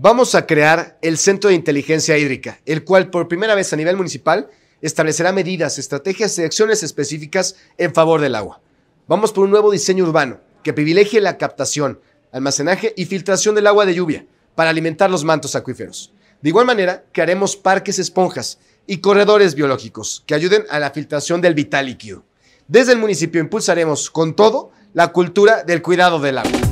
Vamos a crear el Centro de Inteligencia Hídrica, el cual por primera vez a nivel municipal establecerá medidas, estrategias y acciones específicas en favor del agua. Vamos por un nuevo diseño urbano que privilegie la captación, almacenaje y filtración del agua de lluvia para alimentar los mantos acuíferos. De igual manera, crearemos parques esponjas y corredores biológicos que ayuden a la filtración del vital líquido. Desde el municipio impulsaremos con todo la cultura del cuidado del agua.